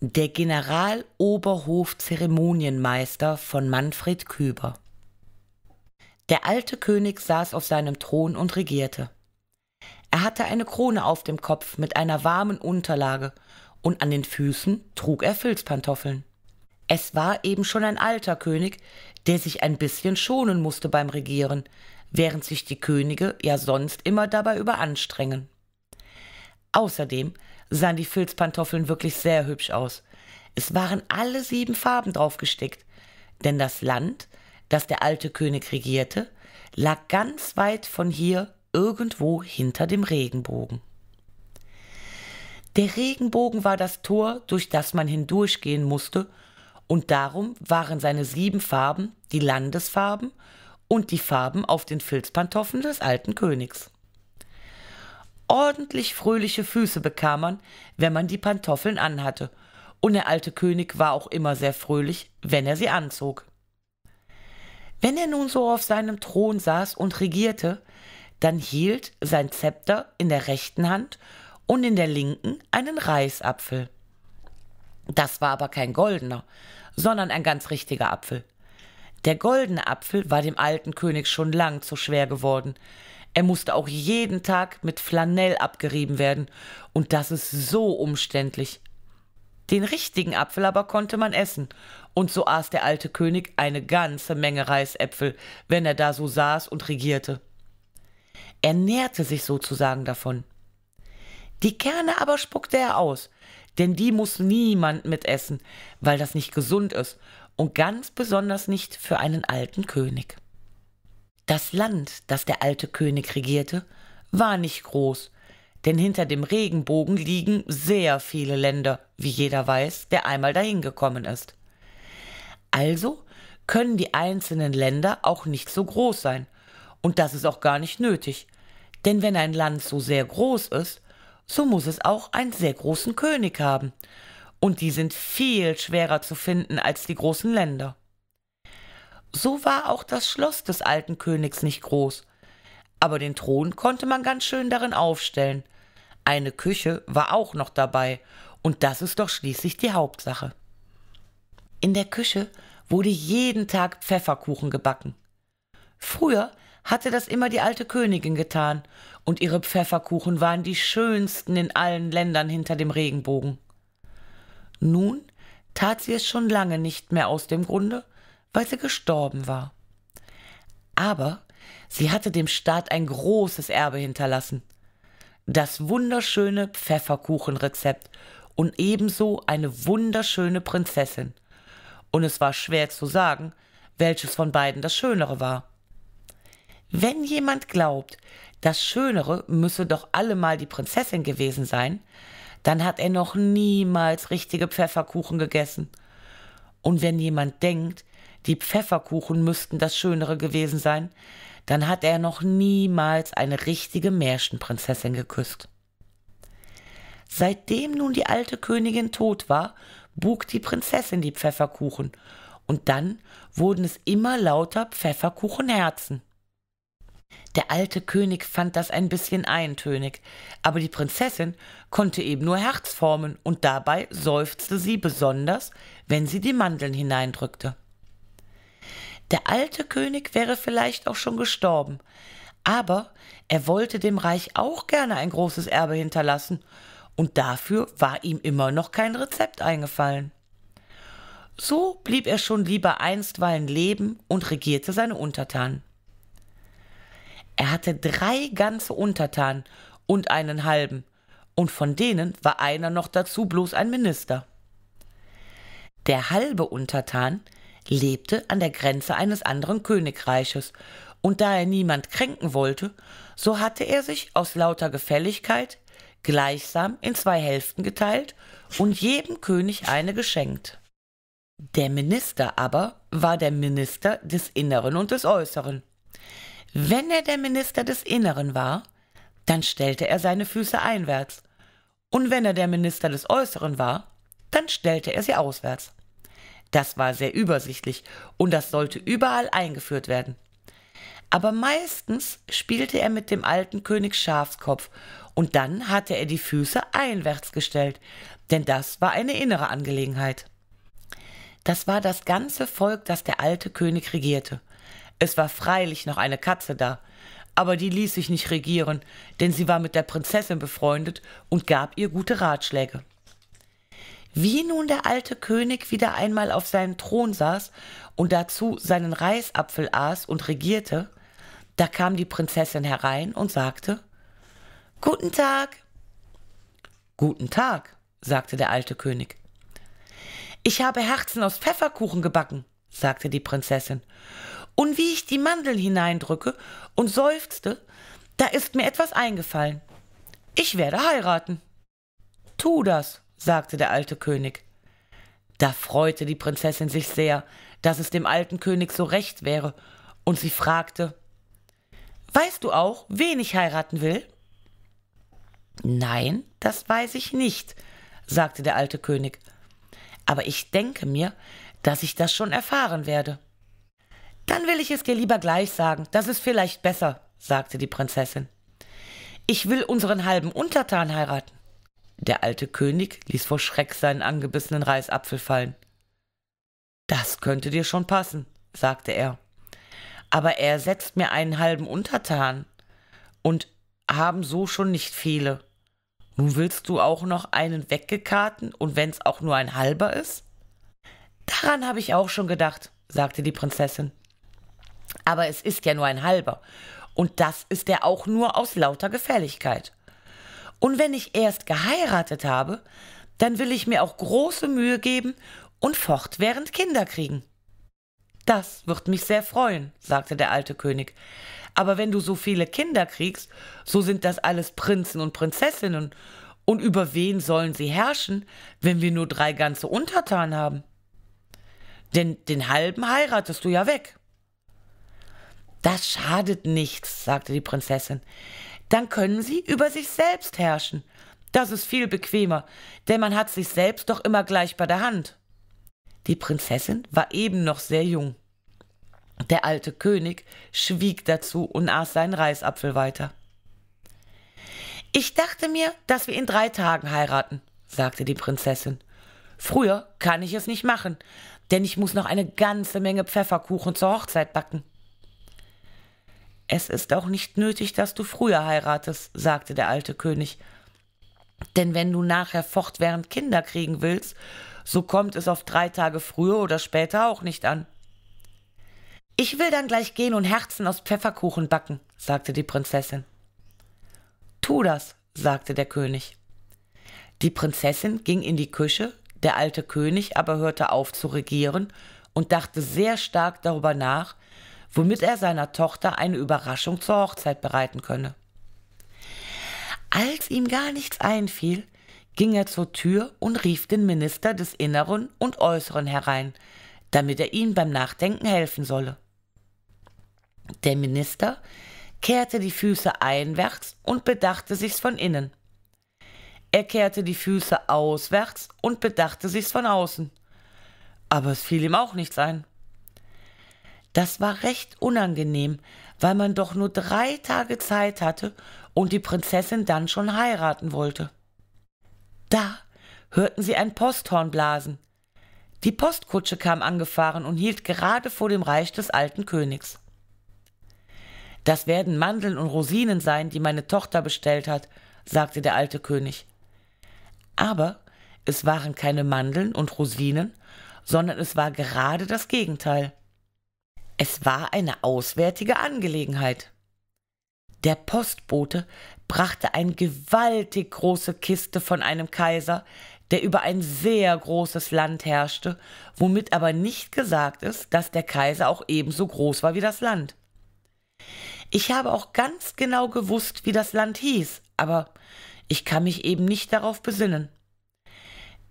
Der Generaloberhofzeremonienmeister von Manfred Küber. Der alte König saß auf seinem Thron und regierte. Er hatte eine Krone auf dem Kopf mit einer warmen Unterlage und an den Füßen trug er Filzpantoffeln. Es war eben schon ein alter König, der sich ein bisschen schonen musste beim Regieren, während sich die Könige ja sonst immer dabei überanstrengen. Außerdem sahen die Filzpantoffeln wirklich sehr hübsch aus. Es waren alle sieben Farben draufgestickt, denn das Land, das der alte König regierte, lag ganz weit von hier irgendwo hinter dem Regenbogen. Der Regenbogen war das Tor, durch das man hindurchgehen musste, und darum waren seine sieben Farben die Landesfarben und die Farben auf den Filzpantoffeln des alten Königs ordentlich fröhliche Füße bekam man, wenn man die Pantoffeln anhatte, und der alte König war auch immer sehr fröhlich, wenn er sie anzog. Wenn er nun so auf seinem Thron saß und regierte, dann hielt sein Zepter in der rechten Hand und in der linken einen Reisapfel. Das war aber kein goldener, sondern ein ganz richtiger Apfel. Der goldene Apfel war dem alten König schon lang zu schwer geworden, er musste auch jeden Tag mit Flanell abgerieben werden. Und das ist so umständlich. Den richtigen Apfel aber konnte man essen. Und so aß der alte König eine ganze Menge Reisäpfel, wenn er da so saß und regierte. Er nährte sich sozusagen davon. Die Kerne aber spuckte er aus, denn die muss niemand mitessen, weil das nicht gesund ist und ganz besonders nicht für einen alten König. Das Land, das der alte König regierte, war nicht groß, denn hinter dem Regenbogen liegen sehr viele Länder, wie jeder weiß, der einmal dahin gekommen ist. Also können die einzelnen Länder auch nicht so groß sein, und das ist auch gar nicht nötig, denn wenn ein Land so sehr groß ist, so muss es auch einen sehr großen König haben, und die sind viel schwerer zu finden als die großen Länder. So war auch das Schloss des alten Königs nicht groß, aber den Thron konnte man ganz schön darin aufstellen. Eine Küche war auch noch dabei, und das ist doch schließlich die Hauptsache. In der Küche wurde jeden Tag Pfefferkuchen gebacken. Früher hatte das immer die alte Königin getan, und ihre Pfefferkuchen waren die schönsten in allen Ländern hinter dem Regenbogen. Nun tat sie es schon lange nicht mehr aus dem Grunde, weil sie gestorben war. Aber sie hatte dem Staat ein großes Erbe hinterlassen. Das wunderschöne Pfefferkuchenrezept und ebenso eine wunderschöne Prinzessin. Und es war schwer zu sagen, welches von beiden das Schönere war. Wenn jemand glaubt, das Schönere müsse doch allemal die Prinzessin gewesen sein, dann hat er noch niemals richtige Pfefferkuchen gegessen. Und wenn jemand denkt, die Pfefferkuchen müssten das Schönere gewesen sein. Dann hat er noch niemals eine richtige Märchenprinzessin geküsst. Seitdem nun die alte Königin tot war, buk die Prinzessin die Pfefferkuchen, und dann wurden es immer lauter Pfefferkuchenherzen. Der alte König fand das ein bisschen eintönig, aber die Prinzessin konnte eben nur Herz formen und dabei seufzte sie besonders, wenn sie die Mandeln hineindrückte. Der alte König wäre vielleicht auch schon gestorben, aber er wollte dem Reich auch gerne ein großes Erbe hinterlassen, und dafür war ihm immer noch kein Rezept eingefallen. So blieb er schon lieber einstweilen leben und regierte seine Untertanen. Er hatte drei ganze Untertanen und einen halben, und von denen war einer noch dazu bloß ein Minister. Der halbe Untertan lebte an der Grenze eines anderen Königreiches, und da er niemand kränken wollte, so hatte er sich aus lauter Gefälligkeit gleichsam in zwei Hälften geteilt und jedem König eine geschenkt. Der Minister aber war der Minister des Inneren und des Äußeren. Wenn er der Minister des Inneren war, dann stellte er seine Füße einwärts, und wenn er der Minister des Äußeren war, dann stellte er sie auswärts. Das war sehr übersichtlich und das sollte überall eingeführt werden. Aber meistens spielte er mit dem alten König Schafskopf und dann hatte er die Füße einwärts gestellt, denn das war eine innere Angelegenheit. Das war das ganze Volk, das der alte König regierte. Es war freilich noch eine Katze da, aber die ließ sich nicht regieren, denn sie war mit der Prinzessin befreundet und gab ihr gute Ratschläge wie nun der alte König wieder einmal auf seinem Thron saß und dazu seinen Reisapfel aß und regierte, da kam die Prinzessin herein und sagte, Guten Tag. Guten Tag, sagte der alte König. Ich habe Herzen aus Pfefferkuchen gebacken, sagte die Prinzessin. Und wie ich die Mandeln hineindrücke und seufzte, da ist mir etwas eingefallen. Ich werde heiraten. Tu das, sagte der alte König. Da freute die Prinzessin sich sehr, dass es dem alten König so recht wäre, und sie fragte Weißt du auch, wen ich heiraten will? Nein, das weiß ich nicht, sagte der alte König, aber ich denke mir, dass ich das schon erfahren werde. Dann will ich es dir lieber gleich sagen, das ist vielleicht besser, sagte die Prinzessin. Ich will unseren halben Untertan heiraten. Der alte König ließ vor Schreck seinen angebissenen Reisapfel fallen. Das könnte dir schon passen, sagte er. Aber er setzt mir einen halben Untertan. Und haben so schon nicht viele. Nun willst du auch noch einen weggekarten und wenn's auch nur ein halber ist? Daran habe ich auch schon gedacht, sagte die Prinzessin. Aber es ist ja nur ein halber. Und das ist er auch nur aus lauter Gefälligkeit. Und wenn ich erst geheiratet habe, dann will ich mir auch große Mühe geben und fortwährend Kinder kriegen. Das wird mich sehr freuen, sagte der alte König. Aber wenn du so viele Kinder kriegst, so sind das alles Prinzen und Prinzessinnen. Und über wen sollen sie herrschen, wenn wir nur drei ganze Untertanen haben? Denn den halben heiratest du ja weg. Das schadet nichts, sagte die Prinzessin dann können sie über sich selbst herrschen. Das ist viel bequemer, denn man hat sich selbst doch immer gleich bei der Hand. Die Prinzessin war eben noch sehr jung. Der alte König schwieg dazu und aß seinen Reisapfel weiter. Ich dachte mir, dass wir in drei Tagen heiraten, sagte die Prinzessin. Früher kann ich es nicht machen, denn ich muss noch eine ganze Menge Pfefferkuchen zur Hochzeit backen. Es ist auch nicht nötig, dass du früher heiratest, sagte der alte König. Denn wenn du nachher fortwährend Kinder kriegen willst, so kommt es auf drei Tage früher oder später auch nicht an. Ich will dann gleich gehen und Herzen aus Pfefferkuchen backen, sagte die Prinzessin. Tu das, sagte der König. Die Prinzessin ging in die Küche, der alte König aber hörte auf zu regieren und dachte sehr stark darüber nach, womit er seiner Tochter eine Überraschung zur Hochzeit bereiten könne. Als ihm gar nichts einfiel, ging er zur Tür und rief den Minister des Inneren und Äußeren herein, damit er ihm beim Nachdenken helfen solle. Der Minister kehrte die Füße einwärts und bedachte sich's von innen. Er kehrte die Füße auswärts und bedachte sich's von außen. Aber es fiel ihm auch nichts ein. Das war recht unangenehm, weil man doch nur drei Tage Zeit hatte und die Prinzessin dann schon heiraten wollte. Da hörten sie ein Posthorn blasen. Die Postkutsche kam angefahren und hielt gerade vor dem Reich des alten Königs. Das werden Mandeln und Rosinen sein, die meine Tochter bestellt hat, sagte der alte König. Aber es waren keine Mandeln und Rosinen, sondern es war gerade das Gegenteil. Es war eine auswärtige Angelegenheit. Der Postbote brachte eine gewaltig große Kiste von einem Kaiser, der über ein sehr großes Land herrschte, womit aber nicht gesagt ist, dass der Kaiser auch ebenso groß war wie das Land. Ich habe auch ganz genau gewusst, wie das Land hieß, aber ich kann mich eben nicht darauf besinnen.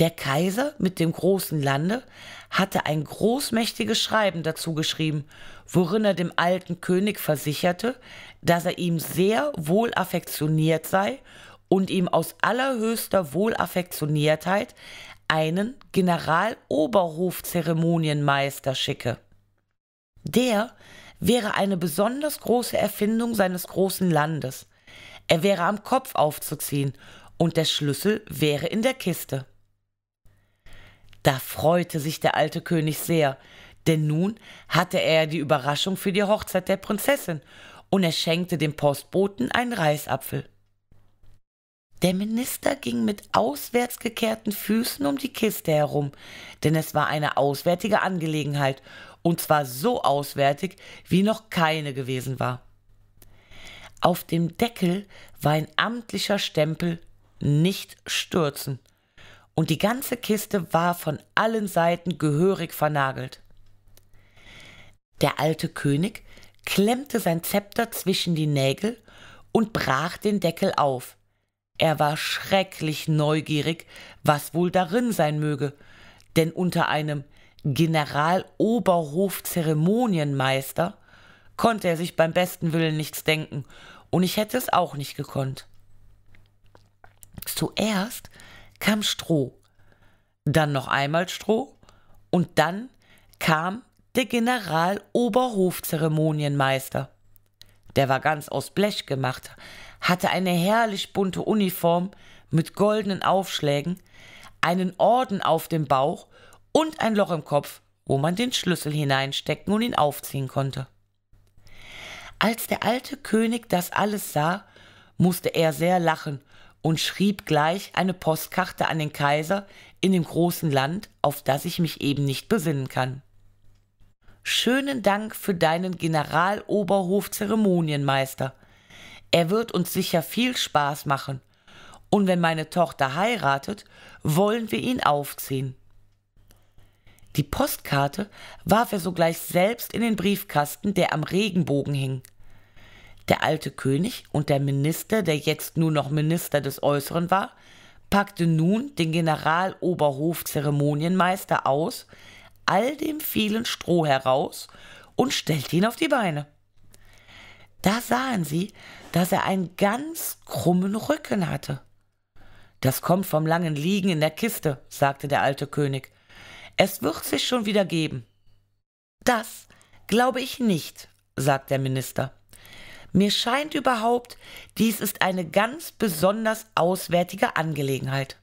Der Kaiser mit dem großen Lande hatte ein großmächtiges Schreiben dazu geschrieben, worin er dem alten König versicherte, dass er ihm sehr wohlaffektioniert sei und ihm aus allerhöchster Wohlaffektioniertheit einen Generaloberhofzeremonienmeister schicke. Der wäre eine besonders große Erfindung seines großen Landes. Er wäre am Kopf aufzuziehen und der Schlüssel wäre in der Kiste. Da freute sich der alte König sehr, denn nun hatte er die Überraschung für die Hochzeit der Prinzessin und er schenkte dem Postboten einen Reisapfel. Der Minister ging mit auswärts gekehrten Füßen um die Kiste herum, denn es war eine auswärtige Angelegenheit, und zwar so auswärtig, wie noch keine gewesen war. Auf dem Deckel war ein amtlicher Stempel nicht stürzen und die ganze Kiste war von allen Seiten gehörig vernagelt. Der alte König klemmte sein Zepter zwischen die Nägel und brach den Deckel auf. Er war schrecklich neugierig, was wohl darin sein möge, denn unter einem Generaloberhofzeremonienmeister konnte er sich beim besten Willen nichts denken, und ich hätte es auch nicht gekonnt. Zuerst kam Stroh, dann noch einmal Stroh und dann kam der Generaloberhofzeremonienmeister. Der war ganz aus Blech gemacht, hatte eine herrlich bunte Uniform mit goldenen Aufschlägen, einen Orden auf dem Bauch und ein Loch im Kopf, wo man den Schlüssel hineinstecken und ihn aufziehen konnte. Als der alte König das alles sah, musste er sehr lachen und schrieb gleich eine Postkarte an den Kaiser in dem großen Land, auf das ich mich eben nicht besinnen kann. Schönen Dank für deinen Generaloberhofzeremonienmeister. Er wird uns sicher viel Spaß machen. Und wenn meine Tochter heiratet, wollen wir ihn aufziehen. Die Postkarte warf er sogleich selbst in den Briefkasten, der am Regenbogen hing. Der alte König und der Minister, der jetzt nur noch Minister des Äußeren war, packte nun den Generaloberhofzeremonienmeister aus, all dem vielen Stroh heraus und stellte ihn auf die Beine. Da sahen sie, dass er einen ganz krummen Rücken hatte. Das kommt vom langen Liegen in der Kiste, sagte der alte König. Es wird sich schon wieder geben. Das glaube ich nicht, sagt der Minister. Mir scheint überhaupt, dies ist eine ganz besonders auswärtige Angelegenheit.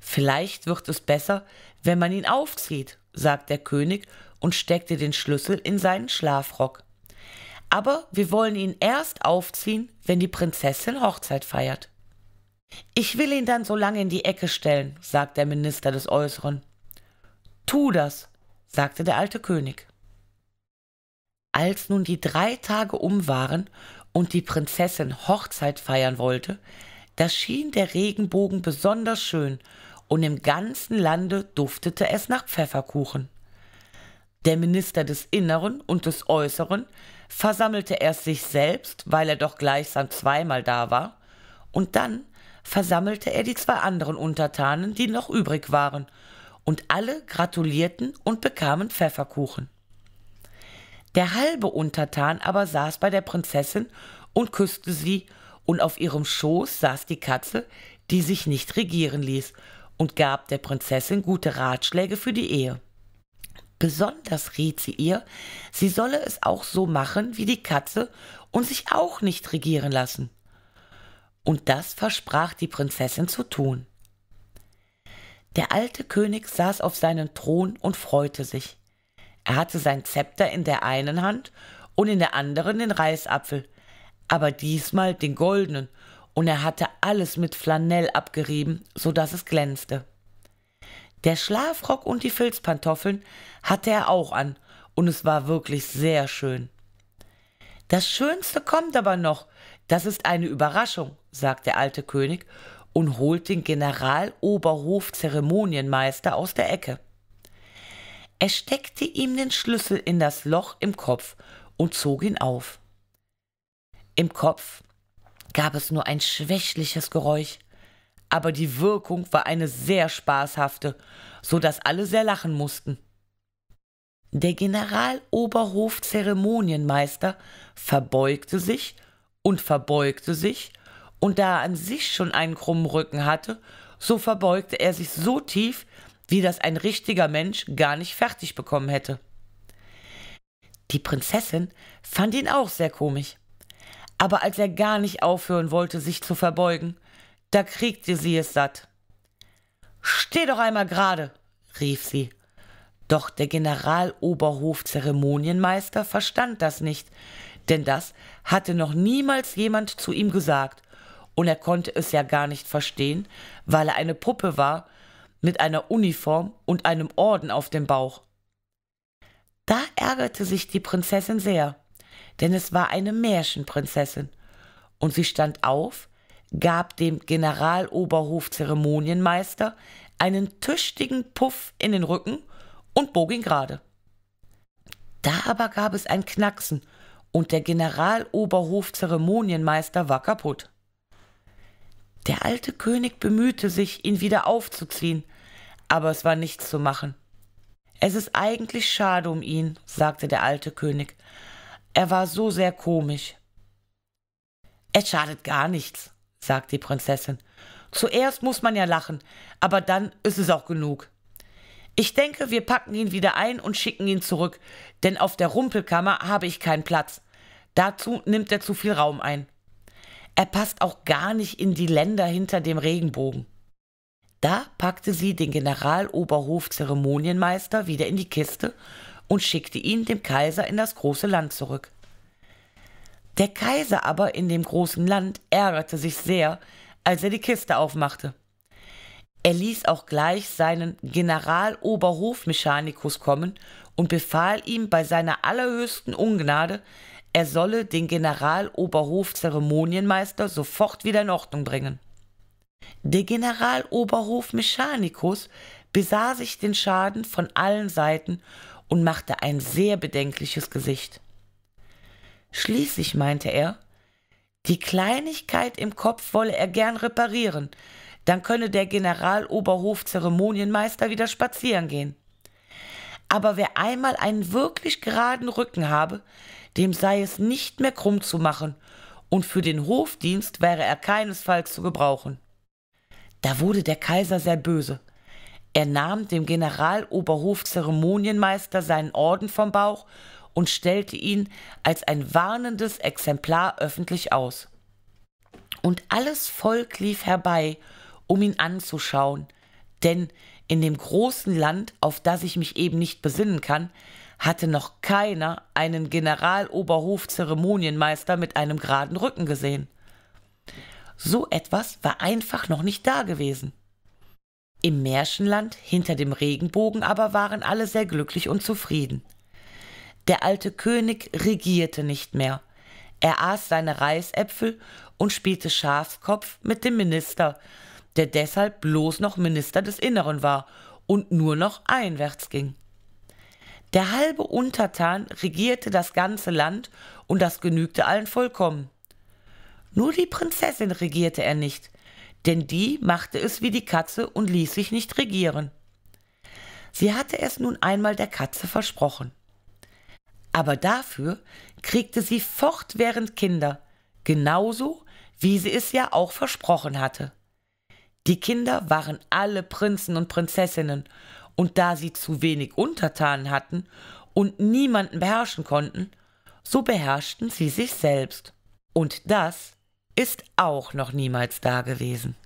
Vielleicht wird es besser, wenn man ihn aufzieht, sagt der König und steckte den Schlüssel in seinen Schlafrock. Aber wir wollen ihn erst aufziehen, wenn die Prinzessin Hochzeit feiert. Ich will ihn dann so lange in die Ecke stellen, sagt der Minister des Äußeren. Tu das, sagte der alte König. Als nun die drei Tage um waren und die Prinzessin Hochzeit feiern wollte, da schien der Regenbogen besonders schön und im ganzen Lande duftete es nach Pfefferkuchen. Der Minister des Inneren und des Äußeren versammelte erst sich selbst, weil er doch gleichsam zweimal da war, und dann versammelte er die zwei anderen Untertanen, die noch übrig waren, und alle gratulierten und bekamen Pfefferkuchen. Der halbe Untertan aber saß bei der Prinzessin und küsste sie, und auf ihrem Schoß saß die Katze, die sich nicht regieren ließ, und gab der Prinzessin gute Ratschläge für die Ehe. Besonders riet sie ihr, sie solle es auch so machen wie die Katze und sich auch nicht regieren lassen. Und das versprach die Prinzessin zu tun. Der alte König saß auf seinem Thron und freute sich. Er hatte sein Zepter in der einen Hand und in der anderen den Reisapfel, aber diesmal den goldenen, und er hatte alles mit Flanell abgerieben, so dass es glänzte. Der Schlafrock und die Filzpantoffeln hatte er auch an, und es war wirklich sehr schön. Das Schönste kommt aber noch, das ist eine Überraschung, sagt der alte König und holt den Generaloberhofzeremonienmeister aus der Ecke. Er steckte ihm den Schlüssel in das Loch im Kopf und zog ihn auf. Im Kopf gab es nur ein schwächliches Geräusch, aber die Wirkung war eine sehr spaßhafte, so dass alle sehr lachen mussten. Der Generaloberhofzeremonienmeister verbeugte sich und verbeugte sich, und da er an sich schon einen krummen Rücken hatte, so verbeugte er sich so tief, wie das ein richtiger Mensch gar nicht fertig bekommen hätte. Die Prinzessin fand ihn auch sehr komisch. Aber als er gar nicht aufhören wollte, sich zu verbeugen, da kriegte sie es satt. Steh doch einmal gerade, rief sie. Doch der Generaloberhofzeremonienmeister verstand das nicht, denn das hatte noch niemals jemand zu ihm gesagt, und er konnte es ja gar nicht verstehen, weil er eine Puppe war mit einer Uniform und einem Orden auf dem Bauch. Da ärgerte sich die Prinzessin sehr, denn es war eine Märchenprinzessin, und sie stand auf, gab dem Generaloberhofzeremonienmeister einen tüchtigen Puff in den Rücken und bog ihn gerade. Da aber gab es ein Knacksen, und der Generaloberhofzeremonienmeister war kaputt. Der alte König bemühte sich, ihn wieder aufzuziehen, aber es war nichts zu machen. Es ist eigentlich schade um ihn, sagte der alte König. Er war so sehr komisch. Es schadet gar nichts, sagte die Prinzessin. Zuerst muss man ja lachen, aber dann ist es auch genug. Ich denke, wir packen ihn wieder ein und schicken ihn zurück, denn auf der Rumpelkammer habe ich keinen Platz. Dazu nimmt er zu viel Raum ein. Er passt auch gar nicht in die Länder hinter dem Regenbogen. Da packte sie den Generaloberhofzeremonienmeister wieder in die Kiste und schickte ihn dem Kaiser in das große Land zurück. Der Kaiser aber in dem großen Land ärgerte sich sehr, als er die Kiste aufmachte. Er ließ auch gleich seinen Generaloberhofmechanikus kommen und befahl ihm bei seiner allerhöchsten Ungnade, er solle den Generaloberhofzeremonienmeister sofort wieder in Ordnung bringen. Der Generaloberhof Mechanikus besah sich den Schaden von allen Seiten und machte ein sehr bedenkliches Gesicht. Schließlich meinte er, die Kleinigkeit im Kopf wolle er gern reparieren, dann könne der Generaloberhof Zeremonienmeister wieder spazieren gehen. Aber wer einmal einen wirklich geraden Rücken habe, dem sei es nicht mehr krumm zu machen, und für den Hofdienst wäre er keinesfalls zu gebrauchen. Da wurde der Kaiser sehr böse. Er nahm dem Generaloberhofzeremonienmeister seinen Orden vom Bauch und stellte ihn als ein warnendes Exemplar öffentlich aus. Und alles Volk lief herbei, um ihn anzuschauen, denn in dem großen Land, auf das ich mich eben nicht besinnen kann, hatte noch keiner einen Generaloberhofzeremonienmeister mit einem geraden Rücken gesehen. So etwas war einfach noch nicht da gewesen. Im Märchenland hinter dem Regenbogen aber waren alle sehr glücklich und zufrieden. Der alte König regierte nicht mehr. Er aß seine Reisäpfel und spielte Schafskopf mit dem Minister, der deshalb bloß noch Minister des Inneren war und nur noch einwärts ging. Der halbe Untertan regierte das ganze Land und das genügte allen vollkommen. Nur die Prinzessin regierte er nicht, denn die machte es wie die Katze und ließ sich nicht regieren. Sie hatte es nun einmal der Katze versprochen. Aber dafür kriegte sie fortwährend Kinder, genauso wie sie es ja auch versprochen hatte. Die Kinder waren alle Prinzen und Prinzessinnen, und da sie zu wenig Untertanen hatten und niemanden beherrschen konnten, so beherrschten sie sich selbst. Und das ist auch noch niemals dagewesen.